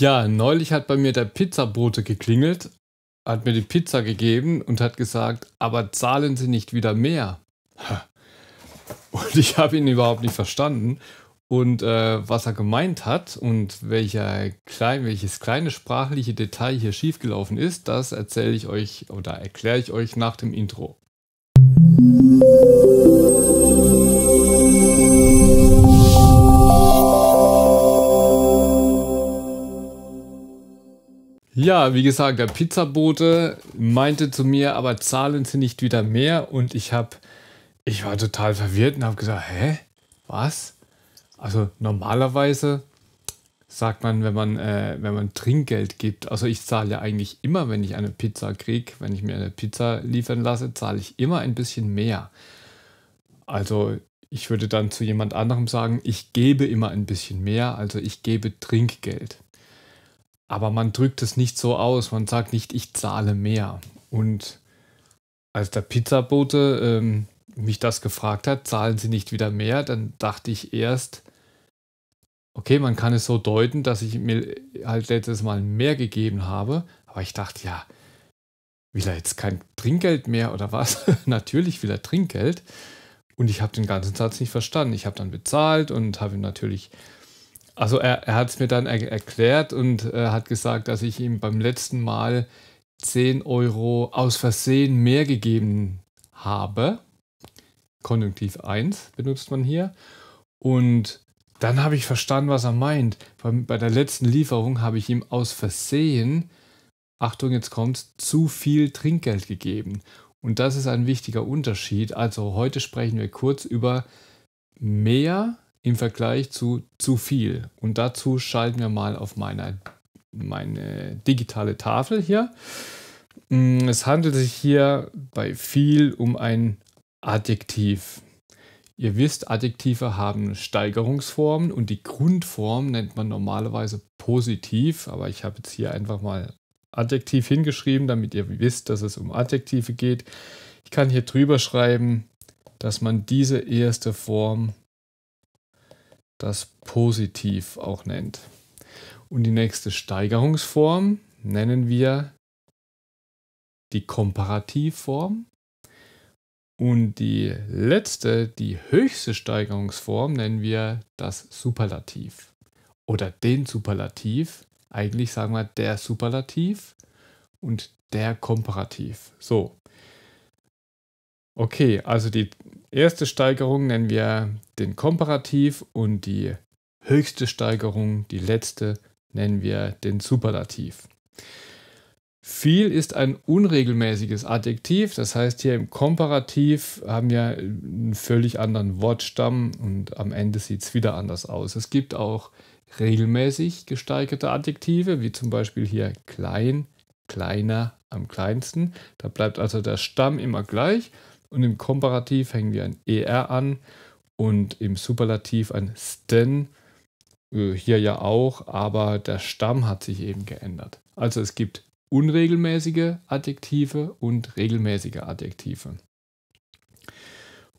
Ja, neulich hat bei mir der Pizzabote geklingelt, hat mir die Pizza gegeben und hat gesagt, aber zahlen Sie nicht wieder mehr. Und ich habe ihn überhaupt nicht verstanden und äh, was er gemeint hat und welcher klein, welches kleine sprachliche Detail hier schiefgelaufen ist, das erzähle ich euch oder erkläre ich euch nach dem Intro. Musik Ja, wie gesagt, der Pizzabote meinte zu mir, aber zahlen Sie nicht wieder mehr. Und ich habe, ich war total verwirrt und habe gesagt, hä, was? Also normalerweise sagt man, wenn man, äh, wenn man Trinkgeld gibt, also ich zahle ja eigentlich immer, wenn ich eine Pizza kriege, wenn ich mir eine Pizza liefern lasse, zahle ich immer ein bisschen mehr. Also ich würde dann zu jemand anderem sagen, ich gebe immer ein bisschen mehr, also ich gebe Trinkgeld. Aber man drückt es nicht so aus, man sagt nicht, ich zahle mehr. Und als der Pizzabote ähm, mich das gefragt hat, zahlen sie nicht wieder mehr, dann dachte ich erst, okay, man kann es so deuten, dass ich mir halt letztes Mal mehr gegeben habe, aber ich dachte, ja, will er jetzt kein Trinkgeld mehr oder was? natürlich will er Trinkgeld. Und ich habe den ganzen Satz nicht verstanden. Ich habe dann bezahlt und habe ihm natürlich also er, er hat es mir dann er erklärt und äh, hat gesagt, dass ich ihm beim letzten Mal 10 Euro aus Versehen mehr gegeben habe. Konjunktiv 1 benutzt man hier. Und dann habe ich verstanden, was er meint. Bei, bei der letzten Lieferung habe ich ihm aus Versehen, Achtung, jetzt kommt, zu viel Trinkgeld gegeben. Und das ist ein wichtiger Unterschied. Also heute sprechen wir kurz über mehr im Vergleich zu zu viel. Und dazu schalten wir mal auf meine, meine digitale Tafel hier. Mm, es handelt sich hier bei viel um ein Adjektiv. Ihr wisst, Adjektive haben Steigerungsformen und die Grundform nennt man normalerweise positiv, aber ich habe jetzt hier einfach mal Adjektiv hingeschrieben, damit ihr wisst, dass es um Adjektive geht. Ich kann hier drüber schreiben, dass man diese erste Form das positiv auch nennt. Und die nächste Steigerungsform nennen wir die Komparativform. Und die letzte, die höchste Steigerungsform nennen wir das Superlativ. Oder den Superlativ. Eigentlich sagen wir der Superlativ und der Komparativ. So. Okay, also die erste Steigerung nennen wir den Komparativ und die höchste Steigerung, die letzte, nennen wir den Superlativ. Viel ist ein unregelmäßiges Adjektiv, das heißt hier im Komparativ haben wir einen völlig anderen Wortstamm und am Ende sieht es wieder anders aus. Es gibt auch regelmäßig gesteigerte Adjektive, wie zum Beispiel hier klein, kleiner, am kleinsten. Da bleibt also der Stamm immer gleich und im Komparativ hängen wir ein er an und im Superlativ ein sten. Äh, hier ja auch, aber der Stamm hat sich eben geändert. Also es gibt unregelmäßige Adjektive und regelmäßige Adjektive.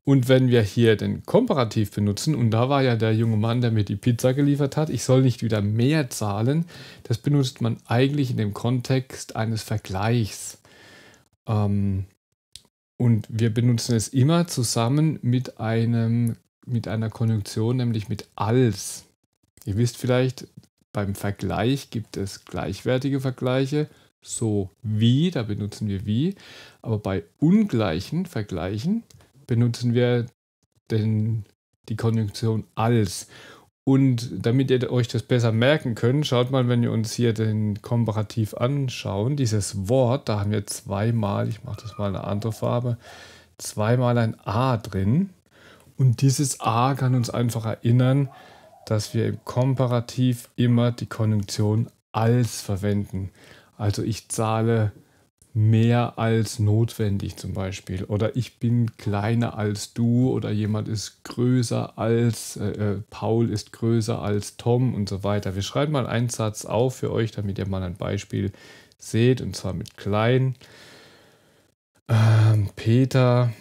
Und wenn wir hier den Komparativ benutzen, und da war ja der junge Mann, der mir die Pizza geliefert hat, ich soll nicht wieder mehr zahlen, das benutzt man eigentlich in dem Kontext eines Vergleichs. Ähm, und wir benutzen es immer zusammen mit, einem, mit einer Konjunktion, nämlich mit als. Ihr wisst vielleicht, beim Vergleich gibt es gleichwertige Vergleiche, so wie, da benutzen wir wie, aber bei ungleichen Vergleichen benutzen wir den, die Konjunktion als. Und damit ihr euch das besser merken könnt, schaut mal, wenn wir uns hier den Komparativ anschauen, dieses Wort, da haben wir zweimal, ich mache das mal eine andere Farbe, zweimal ein A drin. Und dieses A kann uns einfach erinnern, dass wir im Komparativ immer die Konjunktion als verwenden. Also ich zahle mehr als notwendig zum Beispiel oder ich bin kleiner als du oder jemand ist größer als äh, äh, Paul ist größer als Tom und so weiter. Wir schreiben mal einen Satz auf für euch, damit ihr mal ein Beispiel seht und zwar mit klein. Ähm, Peter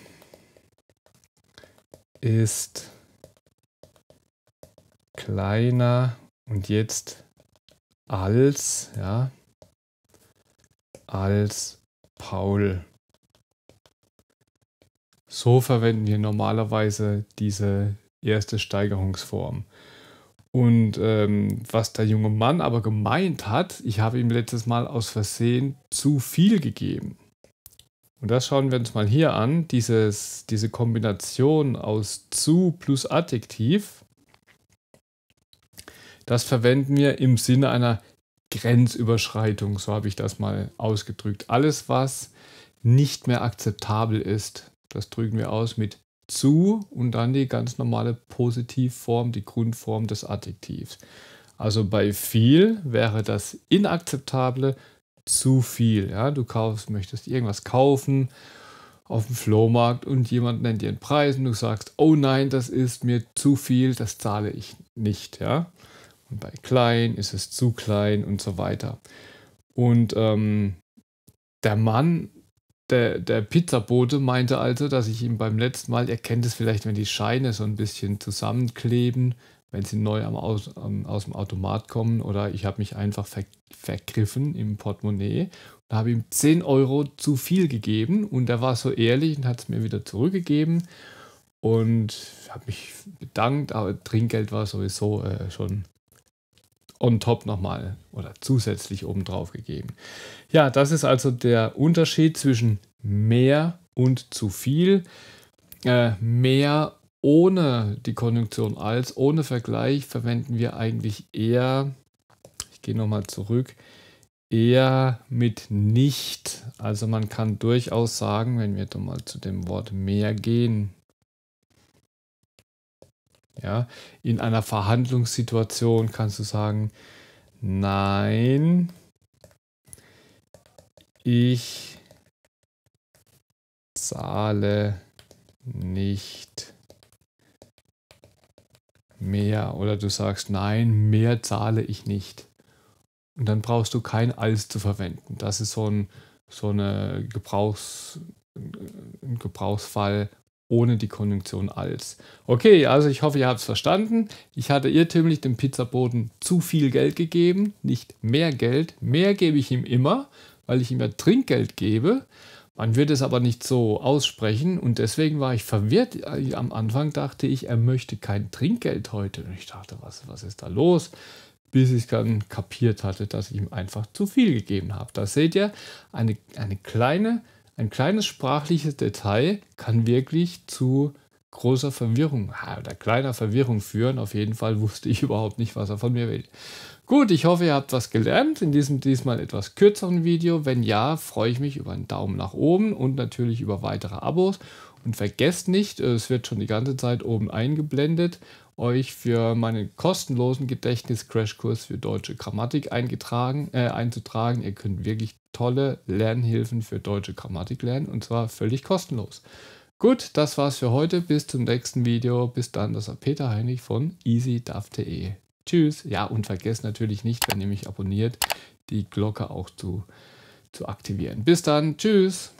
ist kleiner und jetzt als, ja, als Paul. So verwenden wir normalerweise diese erste Steigerungsform. Und ähm, was der junge Mann aber gemeint hat, ich habe ihm letztes Mal aus Versehen zu viel gegeben. Und das schauen wir uns mal hier an, Dieses, diese Kombination aus zu plus Adjektiv. Das verwenden wir im Sinne einer Grenzüberschreitung, so habe ich das mal ausgedrückt. Alles, was nicht mehr akzeptabel ist, das drücken wir aus mit zu und dann die ganz normale Positivform, die Grundform des Adjektivs. Also bei viel wäre das Inakzeptable zu viel. Ja? Du kaufst, möchtest irgendwas kaufen auf dem Flohmarkt und jemand nennt dir einen Preis und du sagst, oh nein, das ist mir zu viel, das zahle ich nicht. Ja? Und bei klein ist es zu klein und so weiter. Und ähm, der Mann, der, der Pizzabote, meinte also, dass ich ihm beim letzten Mal, er kennt es vielleicht, wenn die Scheine so ein bisschen zusammenkleben, wenn sie neu am, aus, am, aus dem Automat kommen oder ich habe mich einfach ver, vergriffen im Portemonnaie und habe ihm 10 Euro zu viel gegeben und er war so ehrlich und hat es mir wieder zurückgegeben und habe mich bedankt, aber Trinkgeld war sowieso äh, schon on top nochmal oder zusätzlich obendrauf gegeben. Ja, das ist also der Unterschied zwischen mehr und zu viel. Äh, mehr ohne die Konjunktion als, ohne Vergleich verwenden wir eigentlich eher, ich gehe nochmal zurück, eher mit nicht. Also man kann durchaus sagen, wenn wir doch mal zu dem Wort mehr gehen, ja, in einer Verhandlungssituation kannst du sagen, nein, ich zahle nicht mehr oder du sagst nein, mehr zahle ich nicht. Und dann brauchst du kein als zu verwenden. Das ist so ein so eine Gebrauchs, ein Gebrauchsfall, ohne die Konjunktion als. Okay, also ich hoffe, ihr habt es verstanden. Ich hatte irrtümlich dem Pizzaboden zu viel Geld gegeben, nicht mehr Geld. Mehr gebe ich ihm immer, weil ich ihm ja Trinkgeld gebe. Man wird es aber nicht so aussprechen und deswegen war ich verwirrt. Äh, am Anfang dachte ich, er möchte kein Trinkgeld heute. Und ich dachte, was, was ist da los? bis ich dann kapiert hatte, dass ich ihm einfach zu viel gegeben habe. Da seht ihr eine, eine kleine ein kleines sprachliches Detail kann wirklich zu großer Verwirrung oder kleiner Verwirrung führen. Auf jeden Fall wusste ich überhaupt nicht, was er von mir will. Gut, ich hoffe, ihr habt was gelernt in diesem diesmal etwas kürzeren Video. Wenn ja, freue ich mich über einen Daumen nach oben und natürlich über weitere Abos. Und vergesst nicht, es wird schon die ganze Zeit oben eingeblendet, euch für meinen kostenlosen Gedächtnis-Crashkurs für deutsche Grammatik eingetragen, äh, einzutragen. Ihr könnt wirklich tolle Lernhilfen für deutsche Grammatik lernen und zwar völlig kostenlos. Gut, das war's für heute. Bis zum nächsten Video. Bis dann, das war Peter Heinrich von easyduff.de. Tschüss. Ja, und vergesst natürlich nicht, wenn ihr mich abonniert, die Glocke auch zu, zu aktivieren. Bis dann. Tschüss.